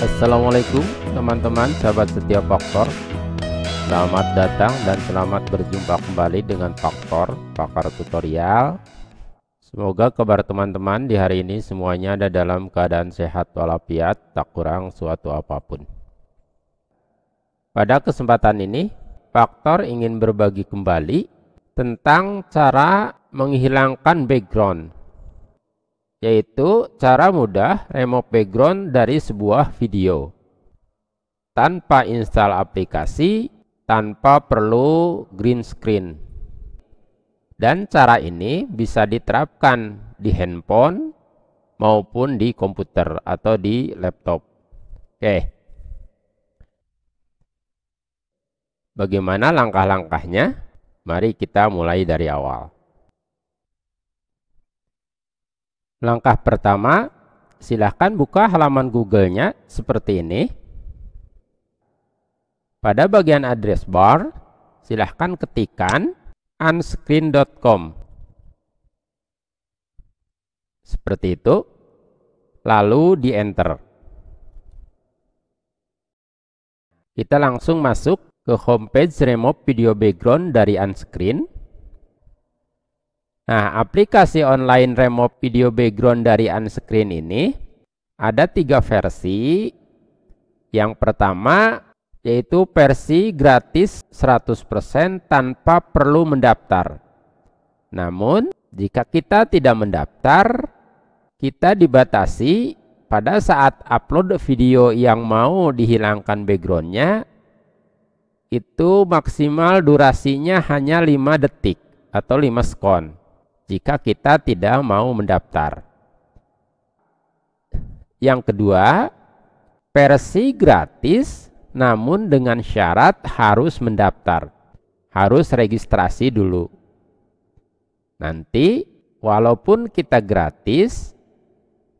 Assalamualaikum teman-teman sahabat setia faktor Selamat datang dan selamat berjumpa kembali dengan faktor pakar tutorial Semoga kabar teman-teman di hari ini semuanya ada dalam keadaan sehat walafiat tak kurang suatu apapun Pada kesempatan ini faktor ingin berbagi kembali tentang cara menghilangkan background yaitu cara mudah remove background dari sebuah video tanpa install aplikasi, tanpa perlu green screen. Dan cara ini bisa diterapkan di handphone maupun di komputer atau di laptop. Oke. Bagaimana langkah-langkahnya? Mari kita mulai dari awal. Langkah pertama, silahkan buka halaman Google-nya seperti ini. Pada bagian address bar, silahkan ketikkan unscreen.com. Seperti itu, lalu di enter. Kita langsung masuk ke homepage remove video background dari unscreen. Nah, aplikasi online remove video background dari Unscreen ini ada tiga versi. Yang pertama yaitu versi gratis 100% tanpa perlu mendaftar. Namun, jika kita tidak mendaftar, kita dibatasi pada saat upload video yang mau dihilangkan backgroundnya, itu maksimal durasinya hanya 5 detik atau 5 sekon jika kita tidak mau mendaftar. Yang kedua, versi gratis namun dengan syarat harus mendaftar. Harus registrasi dulu. Nanti walaupun kita gratis,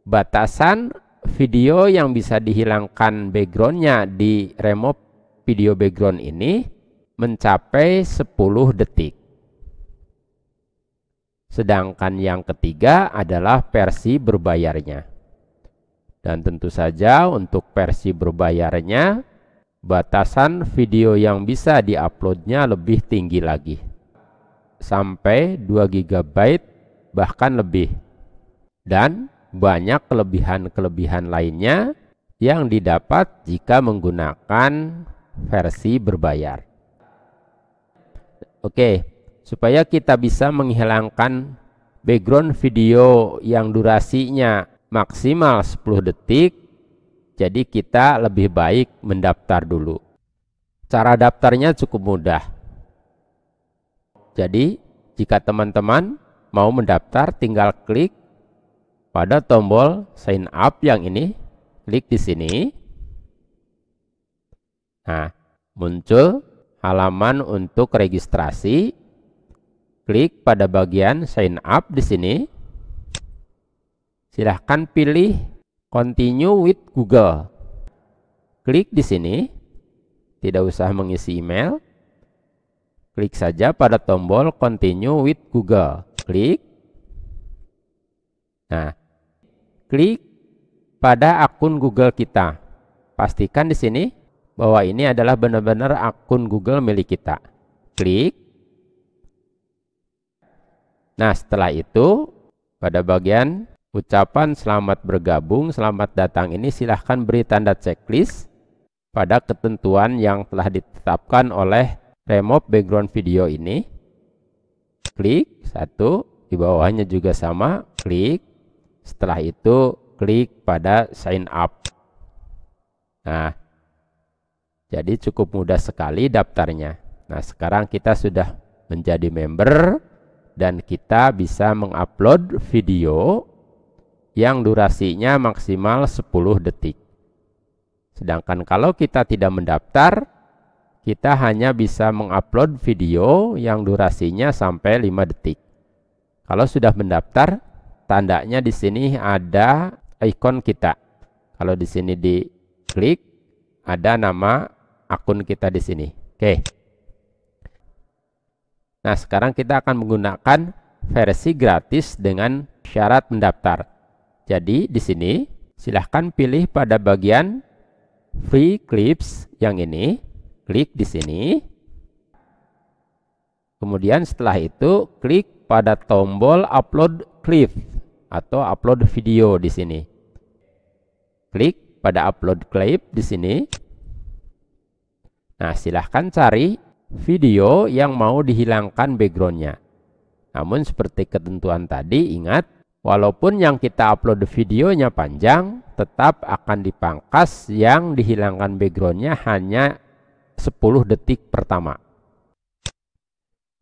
batasan video yang bisa dihilangkan backgroundnya di remove video background ini mencapai 10 detik. Sedangkan yang ketiga adalah versi berbayarnya. Dan tentu saja untuk versi berbayarnya, batasan video yang bisa diuploadnya lebih tinggi lagi. Sampai 2 GB bahkan lebih. Dan banyak kelebihan-kelebihan lainnya yang didapat jika menggunakan versi berbayar. Oke, supaya kita bisa menghilangkan background video yang durasinya maksimal 10 detik jadi kita lebih baik mendaftar dulu cara daftarnya cukup mudah jadi jika teman-teman mau mendaftar tinggal klik pada tombol sign up yang ini klik di sini nah muncul halaman untuk registrasi Klik pada bagian sign up di sini. Silahkan pilih continue with Google. Klik di sini. Tidak usah mengisi email. Klik saja pada tombol continue with Google. Klik. Nah, klik pada akun Google kita. Pastikan di sini bahwa ini adalah benar-benar akun Google milik kita. Klik Nah, setelah itu pada bagian ucapan selamat bergabung, selamat datang ini silahkan beri tanda checklist pada ketentuan yang telah ditetapkan oleh remove background video ini. Klik satu, di bawahnya juga sama, klik. Setelah itu klik pada sign up. Nah, jadi cukup mudah sekali daftarnya. Nah, sekarang kita sudah menjadi member dan kita bisa mengupload video yang durasinya maksimal 10 detik. Sedangkan kalau kita tidak mendaftar, kita hanya bisa mengupload video yang durasinya sampai 5 detik. Kalau sudah mendaftar, tandanya di sini ada ikon kita. Kalau di sini diklik, ada nama akun kita di sini. Oke. Okay. Nah, sekarang kita akan menggunakan versi gratis dengan syarat mendaftar. Jadi, di sini silahkan pilih pada bagian free clips yang ini. Klik di sini. Kemudian setelah itu klik pada tombol upload clip atau upload video di sini. Klik pada upload clip di sini. Nah, silahkan cari video yang mau dihilangkan backgroundnya. Namun seperti ketentuan tadi ingat walaupun yang kita upload videonya panjang tetap akan dipangkas yang dihilangkan backgroundnya hanya 10 detik pertama.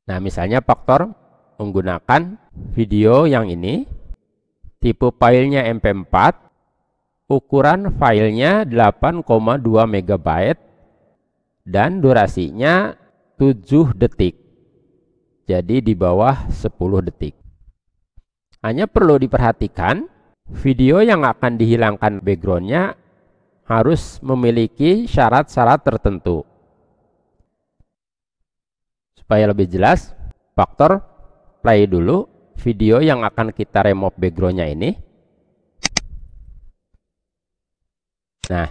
Nah misalnya faktor menggunakan video yang ini, tipe filenya MP4, ukuran filenya 8,2 MB, dan durasinya 7 detik. Jadi di bawah 10 detik. Hanya perlu diperhatikan, video yang akan dihilangkan backgroundnya harus memiliki syarat-syarat tertentu. Supaya lebih jelas, faktor play dulu video yang akan kita remove backgroundnya ini. Nah,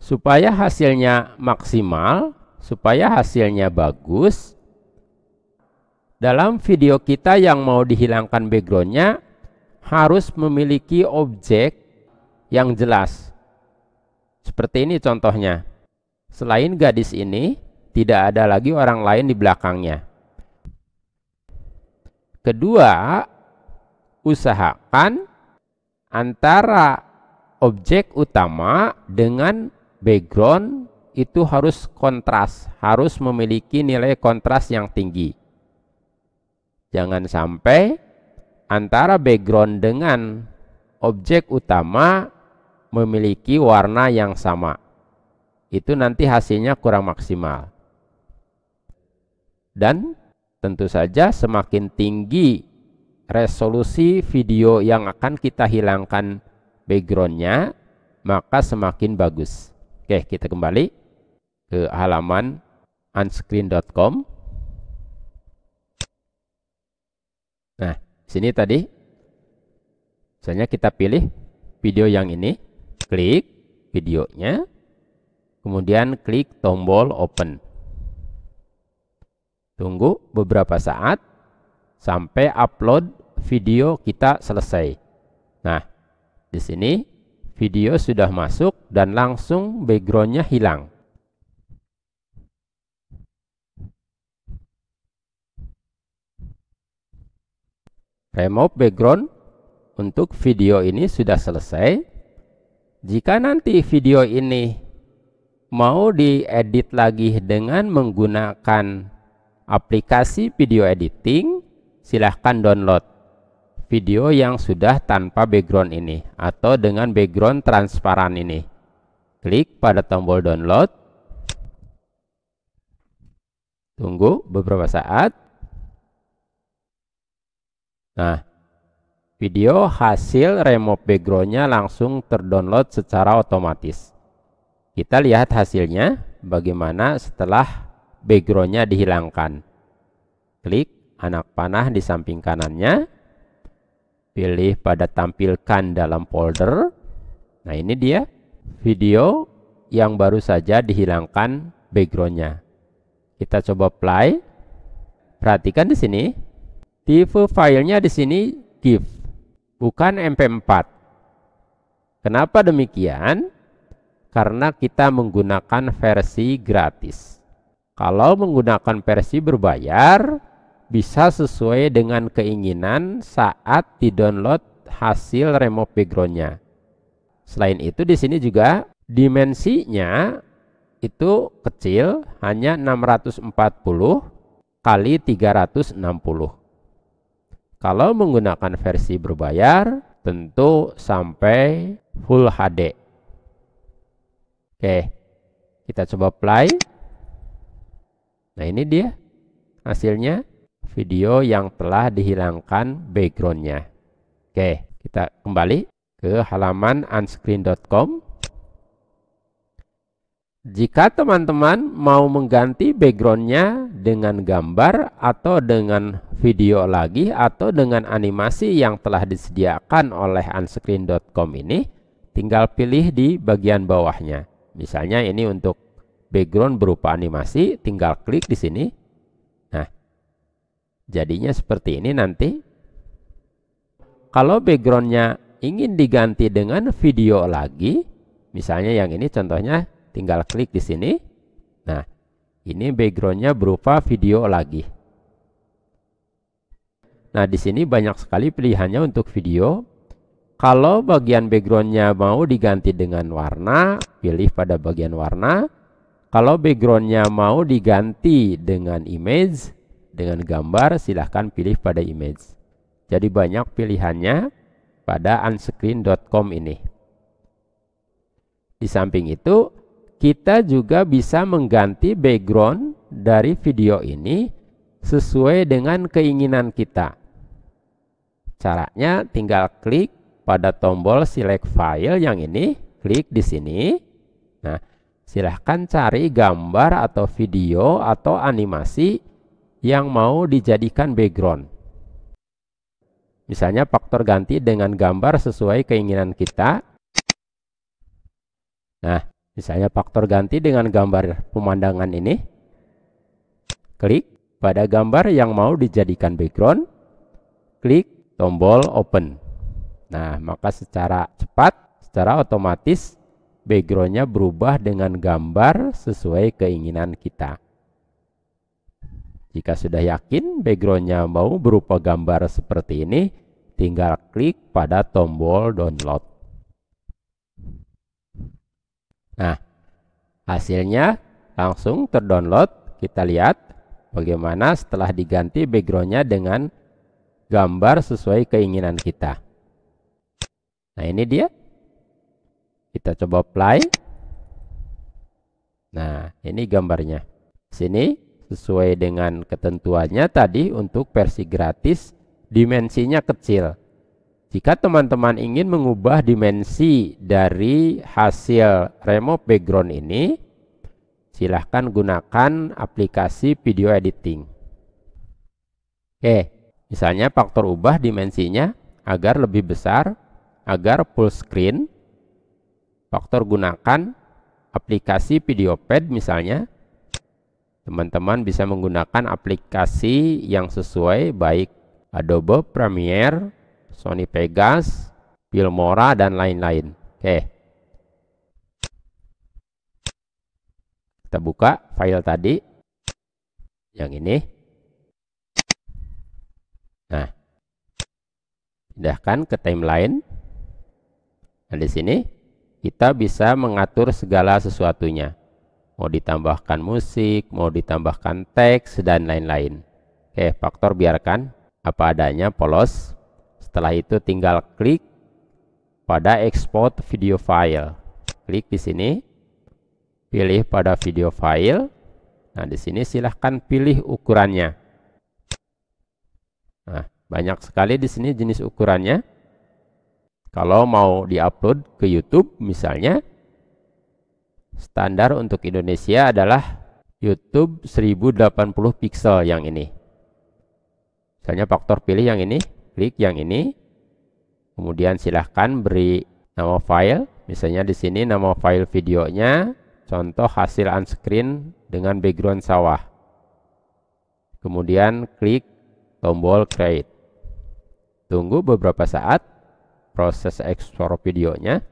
supaya hasilnya maksimal, supaya hasilnya bagus. Dalam video kita yang mau dihilangkan backgroundnya harus memiliki objek yang jelas. Seperti ini contohnya. Selain gadis ini, tidak ada lagi orang lain di belakangnya. Kedua, usahakan antara objek utama dengan background itu harus kontras, harus memiliki nilai kontras yang tinggi. Jangan sampai antara background dengan objek utama memiliki warna yang sama. Itu nanti hasilnya kurang maksimal. Dan tentu saja semakin tinggi resolusi video yang akan kita hilangkan backgroundnya, maka semakin bagus. Oke, kita kembali ke halaman unscreen.com. Nah, sini tadi misalnya kita pilih video yang ini, klik videonya, kemudian klik tombol open. Tunggu beberapa saat sampai upload video kita selesai. Nah, di sini video sudah masuk dan langsung backgroundnya hilang. Remove background untuk video ini sudah selesai. Jika nanti video ini mau diedit lagi dengan menggunakan aplikasi video editing, silahkan download video yang sudah tanpa background ini atau dengan background transparan ini. Klik pada tombol download. Tunggu beberapa saat. Nah, video hasil remove backgroundnya langsung terdownload secara otomatis. Kita lihat hasilnya bagaimana setelah backgroundnya dihilangkan. Klik anak panah di samping kanannya, pilih pada tampilkan dalam folder. Nah ini dia video yang baru saja dihilangkan backgroundnya. Kita coba play. Perhatikan di sini Tipe filenya di sini GIF, bukan MP4. Kenapa demikian? Karena kita menggunakan versi gratis. Kalau menggunakan versi berbayar, bisa sesuai dengan keinginan saat didownload download hasil remove backgroundnya. Selain itu di sini juga dimensinya itu kecil, hanya 640 kali 360. Kalau menggunakan versi berbayar, tentu sampai Full HD. Oke, kita coba play. Nah ini dia hasilnya video yang telah dihilangkan backgroundnya. Oke, kita kembali ke halaman unscreen.com. Jika teman-teman mau mengganti backgroundnya dengan gambar atau dengan video lagi atau dengan animasi yang telah disediakan oleh unscreen.com ini, tinggal pilih di bagian bawahnya. Misalnya ini untuk background berupa animasi, tinggal klik di sini. Nah, jadinya seperti ini nanti. Kalau backgroundnya ingin diganti dengan video lagi, misalnya yang ini contohnya tinggal klik di sini. Nah, ini backgroundnya berupa video lagi. Nah, di sini banyak sekali pilihannya untuk video. Kalau bagian backgroundnya mau diganti dengan warna, pilih pada bagian warna. Kalau backgroundnya mau diganti dengan image, dengan gambar, silahkan pilih pada image. Jadi banyak pilihannya pada unscreen.com ini. Di samping itu, kita juga bisa mengganti background dari video ini sesuai dengan keinginan kita. Caranya tinggal klik pada tombol select file yang ini, klik di sini. Nah, silahkan cari gambar atau video atau animasi yang mau dijadikan background. Misalnya faktor ganti dengan gambar sesuai keinginan kita. Nah, Misalnya faktor ganti dengan gambar pemandangan ini. Klik pada gambar yang mau dijadikan background. Klik tombol open. Nah, maka secara cepat, secara otomatis backgroundnya berubah dengan gambar sesuai keinginan kita. Jika sudah yakin backgroundnya mau berupa gambar seperti ini, tinggal klik pada tombol download. Nah, hasilnya langsung terdownload. Kita lihat bagaimana setelah diganti backgroundnya dengan gambar sesuai keinginan kita. Nah, ini dia. Kita coba play. Nah, ini gambarnya. Sini sesuai dengan ketentuannya tadi untuk versi gratis dimensinya kecil. Jika teman-teman ingin mengubah dimensi dari hasil remo background ini, silahkan gunakan aplikasi video editing. Oke, misalnya faktor ubah dimensinya agar lebih besar, agar full screen. Faktor gunakan aplikasi video pad misalnya. Teman-teman bisa menggunakan aplikasi yang sesuai baik Adobe Premiere Sony Vegas, Filmora, dan lain-lain. Oke. Kita buka file tadi. Yang ini. Nah. Pindahkan ke timeline. Nah, di sini kita bisa mengatur segala sesuatunya. Mau ditambahkan musik, mau ditambahkan teks, dan lain-lain. Oke, faktor biarkan apa adanya, polos, setelah itu tinggal klik pada export video file. Klik di sini, pilih pada video file. Nah, di sini silahkan pilih ukurannya. Nah, banyak sekali di sini jenis ukurannya. Kalau mau diupload ke YouTube misalnya, standar untuk Indonesia adalah YouTube 1080 pixel yang ini. Misalnya faktor pilih yang ini klik yang ini. Kemudian silahkan beri nama file. Misalnya di sini nama file videonya, contoh hasil unscreen dengan background sawah. Kemudian klik tombol create. Tunggu beberapa saat proses ekspor videonya.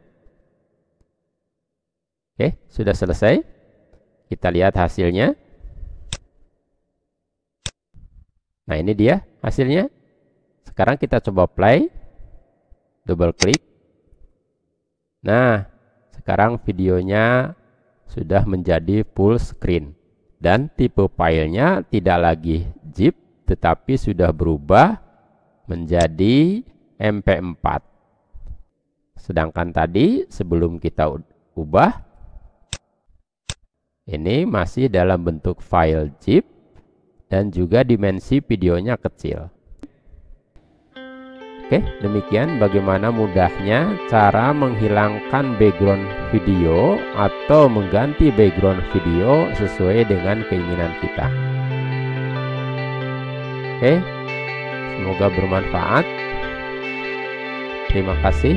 Oke, sudah selesai. Kita lihat hasilnya. Nah, ini dia hasilnya. Sekarang kita coba play. Double klik. Nah, sekarang videonya sudah menjadi full screen. Dan tipe filenya tidak lagi zip, tetapi sudah berubah menjadi MP4. Sedangkan tadi sebelum kita ubah, ini masih dalam bentuk file zip dan juga dimensi videonya kecil. Oke, demikian bagaimana mudahnya cara menghilangkan background video atau mengganti background video sesuai dengan keinginan kita. Oke, semoga bermanfaat. Terima kasih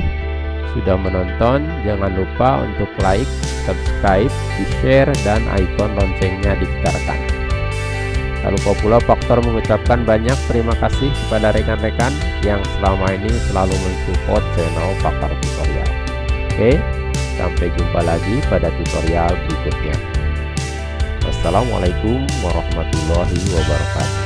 sudah menonton. Jangan lupa untuk like, subscribe, di-share, dan ikon loncengnya ditekan. Tak lupa pula faktor mengucapkan banyak terima kasih kepada rekan-rekan yang selama ini selalu mensupport channel Pakar Tutorial. Oke, sampai jumpa lagi pada tutorial berikutnya. Assalamualaikum warahmatullahi wabarakatuh.